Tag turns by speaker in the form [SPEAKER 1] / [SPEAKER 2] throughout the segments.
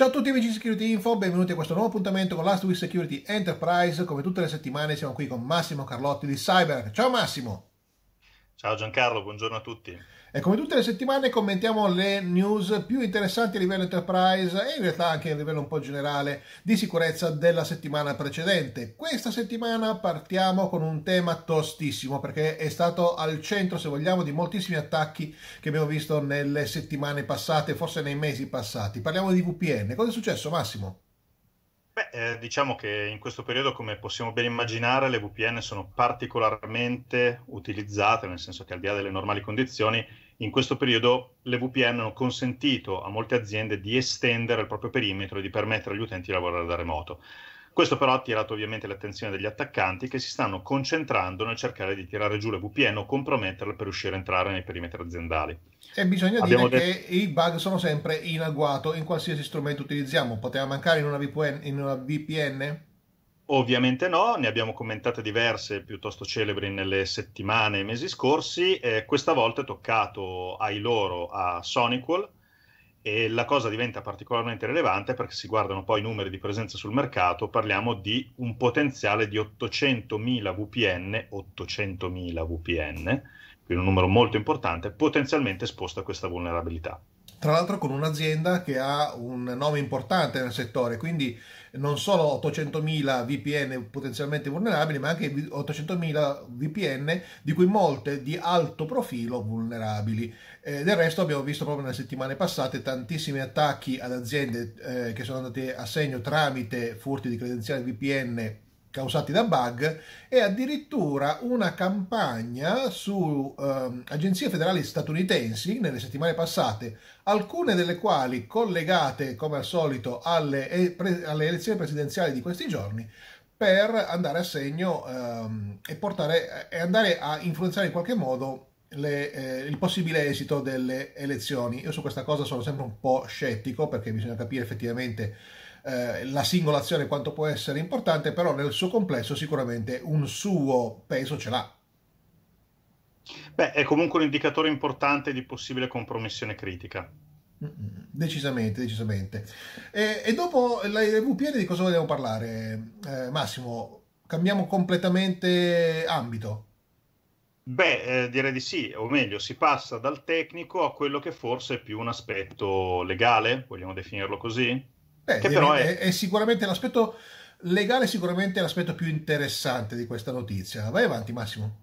[SPEAKER 1] Ciao a tutti amici di Security Info, benvenuti a questo nuovo appuntamento con Last Week Security Enterprise. Come tutte le settimane siamo qui con Massimo Carlotti di Cyber. Ciao Massimo!
[SPEAKER 2] Ciao Giancarlo, buongiorno a tutti.
[SPEAKER 1] E come tutte le settimane commentiamo le news più interessanti a livello enterprise e in realtà anche a livello un po' generale di sicurezza della settimana precedente. Questa settimana partiamo con un tema tostissimo perché è stato al centro, se vogliamo, di moltissimi attacchi che abbiamo visto nelle settimane passate, forse nei mesi passati. Parliamo di VPN. Cosa è successo Massimo?
[SPEAKER 2] Beh, eh, diciamo che in questo periodo, come possiamo ben immaginare, le VPN sono particolarmente utilizzate, nel senso che al di là delle normali condizioni, in questo periodo le VPN hanno consentito a molte aziende di estendere il proprio perimetro e di permettere agli utenti di lavorare da remoto. Questo però ha attirato ovviamente l'attenzione degli attaccanti che si stanno concentrando nel cercare di tirare giù le VPN o comprometterle per riuscire a entrare nei perimetri aziendali.
[SPEAKER 1] E bisogna Abbiamo dire detto... che i bug sono sempre in agguato in qualsiasi strumento utilizziamo. Poteva mancare in una VPN? In una VPN?
[SPEAKER 2] Ovviamente no, ne abbiamo commentate diverse piuttosto celebri nelle settimane e mesi scorsi. Eh, questa volta è toccato ai loro, a Sonicwall, e la cosa diventa particolarmente rilevante perché si guardano poi i numeri di presenza sul mercato, parliamo di un potenziale di 800.000 VPN, 800.000 VPN, quindi un numero molto importante, potenzialmente esposto a questa vulnerabilità.
[SPEAKER 1] Tra l'altro con un'azienda che ha un nome importante nel settore, quindi non solo 800.000 VPN potenzialmente vulnerabili, ma anche 800.000 VPN di cui molte di alto profilo vulnerabili. Eh, del resto abbiamo visto proprio nelle settimane passate tantissimi attacchi ad aziende eh, che sono andate a segno tramite furti di credenziali VPN causati da bug e addirittura una campagna su eh, agenzie federali statunitensi nelle settimane passate, alcune delle quali collegate come al solito alle, alle elezioni presidenziali di questi giorni, per andare a segno ehm, e, portare, e andare a influenzare in qualche modo le, eh, il possibile esito delle elezioni. Io su questa cosa sono sempre un po' scettico perché bisogna capire effettivamente eh, la singola azione quanto può essere importante, però nel suo complesso sicuramente un suo peso ce l'ha.
[SPEAKER 2] Beh, è comunque un indicatore importante di possibile compromissione critica.
[SPEAKER 1] Decisamente, decisamente. E, e dopo la VPN di cosa vogliamo parlare? Eh, Massimo, cambiamo completamente ambito. Beh,
[SPEAKER 2] eh, direi di sì, o meglio, si passa dal tecnico a quello che forse è più un aspetto legale, vogliamo definirlo così? Beh, che però è... È,
[SPEAKER 1] è sicuramente l'aspetto legale, sicuramente l'aspetto più interessante di questa notizia. Vai avanti, Massimo.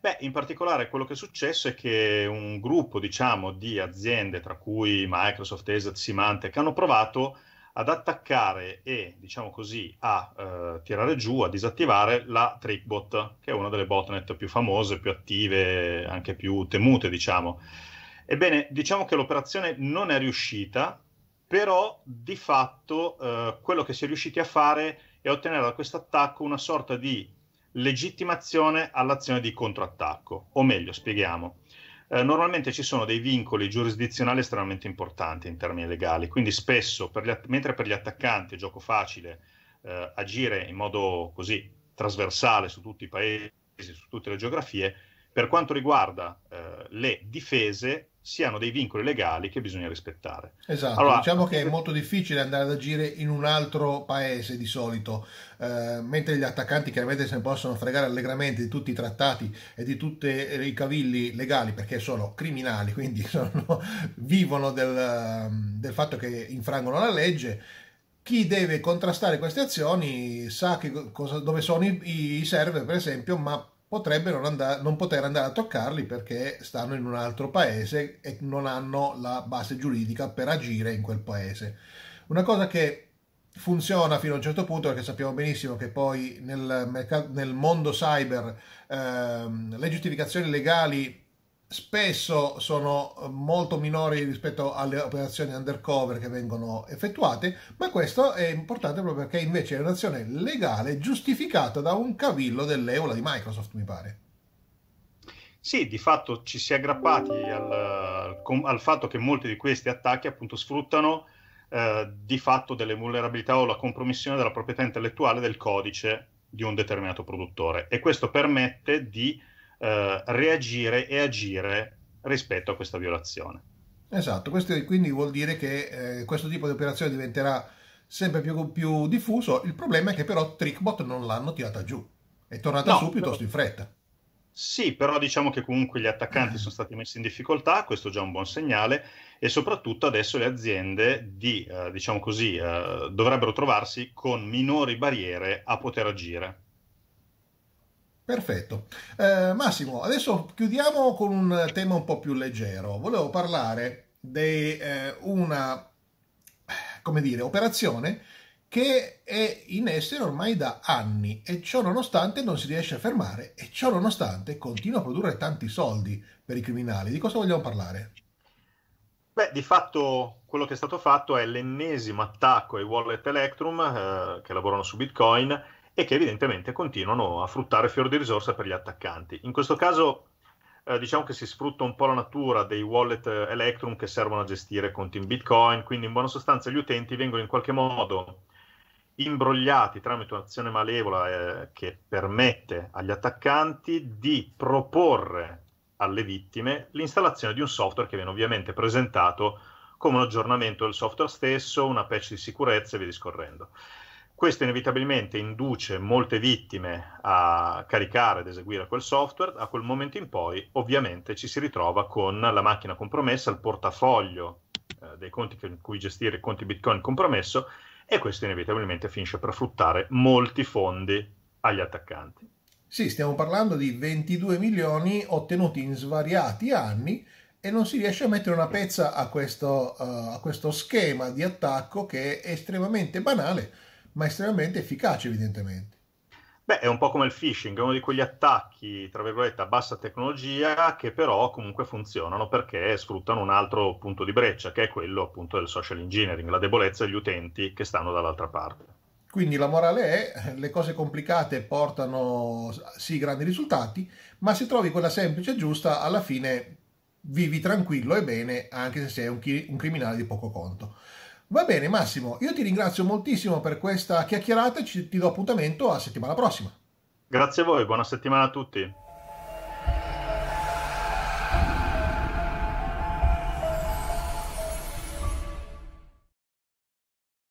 [SPEAKER 1] Beh,
[SPEAKER 2] in particolare quello che è successo è che un gruppo, diciamo, di aziende, tra cui Microsoft, ESAT, Symantec, hanno provato ad attaccare e, diciamo così, a eh, tirare giù, a disattivare la Trickbot, che è una delle botnet più famose, più attive, anche più temute, diciamo. Ebbene, diciamo che l'operazione non è riuscita però di fatto eh, quello che si è riusciti a fare è ottenere da questo attacco una sorta di legittimazione all'azione di controattacco, o meglio, spieghiamo. Eh, normalmente ci sono dei vincoli giurisdizionali estremamente importanti in termini legali, quindi spesso, per att- mentre per gli attaccanti è gioco facile eh, agire in modo così trasversale su tutti i paesi, su tutte le geografie, per quanto riguarda eh, le difese siano dei vincoli legali che bisogna rispettare.
[SPEAKER 1] Esatto, allora, diciamo che è molto difficile andare ad agire in un altro paese di solito, eh, mentre gli attaccanti chiaramente se ne possono fregare allegramente di tutti i trattati e di tutti i cavilli legali perché sono criminali, quindi sono, vivono del, del fatto che infrangono la legge chi deve contrastare queste azioni sa cosa, dove sono i, i, server, per esempio, ma potrebbero non, andare, non poter andare a toccarli perché stanno in un altro paese e non hanno la base giuridica per agire in quel paese. Una cosa che funziona fino a un certo punto perché sappiamo benissimo che poi nel, mercato, nel mondo cyber eh, le giustificazioni legali spesso sono eh, molto minori rispetto alle operazioni undercover che vengono effettuate, ma questo è importante proprio perché invece è un'azione legale giustificata da un cavillo dell'Eula di Microsoft, mi pare.
[SPEAKER 2] Sì, di fatto ci si è aggrappati al, al fatto che molti di questi attacchi appunto sfruttano eh, di fatto delle vulnerabilità o la compromissione della proprietà intellettuale del codice di un determinato produttore e questo permette di eh, reagire e agire rispetto a questa violazione.
[SPEAKER 1] Esatto, questo quindi vuol dire che eh, questo tipo di operazione diventerà sempre più, più, diffuso, il problema è che però Trickbot non l'hanno tirata giù, è tornata no, su piuttosto però... in fretta. Sì, però
[SPEAKER 2] diciamo che comunque gli attaccanti sono stati messi in difficoltà, questo è già un buon segnale, e soprattutto adesso le aziende di, eh, diciamo così, eh, dovrebbero trovarsi con minori barriere a poter agire.
[SPEAKER 1] Perfetto. Eh, Massimo, adesso chiudiamo con un tema un po' più leggero. Volevo parlare di eh, una, come dire, operazione che è in essere ormai da anni e ciò nonostante non si riesce a fermare e ciò nonostante continua a produrre tanti soldi per i criminali. Di cosa vogliamo parlare?
[SPEAKER 2] Beh, di fatto quello che è stato fatto è l'ennesimo attacco ai wallet Electrum eh, che lavorano su Bitcoin e che evidentemente continuano a fruttare fior di risorse per gli attaccanti. In questo caso eh, diciamo che si sfrutta un po' la natura dei wallet eh, Electrum che servono a gestire conti in Bitcoin, quindi in buona sostanza gli utenti vengono in qualche modo imbrogliati tramite un'azione malevola eh, che permette agli attaccanti di proporre alle vittime l'installazione di un software che viene ovviamente presentato come un aggiornamento del software stesso, una patch di sicurezza e via discorrendo. Questo inevitabilmente induce molte vittime a caricare ed eseguire quel software, a quel momento in poi ovviamente ci si ritrova con la macchina compromessa, il portafoglio eh, dei conti con cui gestire i conti Bitcoin compromesso e questo inevitabilmente finisce per fruttare molti fondi agli attaccanti.
[SPEAKER 1] Sì, stiamo parlando di 22 milioni ottenuti in svariati anni e non si riesce a mettere una pezza a questo, uh, a questo schema di attacco che è estremamente banale ma estremamente efficace evidentemente.
[SPEAKER 2] Beh, è un po' come il phishing, è uno di quegli attacchi, tra virgolette, a bassa tecnologia che però comunque funzionano perché sfruttano un altro punto di breccia, che è quello appunto del social engineering, la debolezza degli utenti che stanno dall'altra parte.
[SPEAKER 1] Quindi la morale è, le cose complicate portano sì grandi risultati, ma se trovi quella semplice e giusta, alla fine vivi tranquillo e bene, anche se sei un, chi- un criminale di poco conto. Va bene Massimo, io ti ringrazio moltissimo per questa chiacchierata e ti do appuntamento a settimana prossima.
[SPEAKER 2] Grazie a voi, buona settimana a tutti.